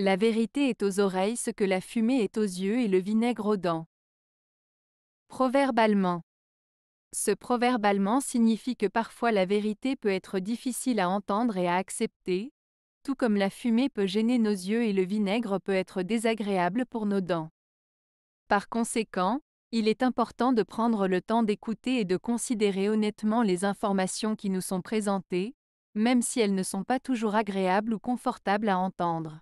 La vérité est aux oreilles ce que la fumée est aux yeux et le vinaigre aux dents. Proverbalement Ce proverbe allemand signifie que parfois la vérité peut être difficile à entendre et à accepter, tout comme la fumée peut gêner nos yeux et le vinaigre peut être désagréable pour nos dents. Par conséquent, il est important de prendre le temps d'écouter et de considérer honnêtement les informations qui nous sont présentées, même si elles ne sont pas toujours agréables ou confortables à entendre.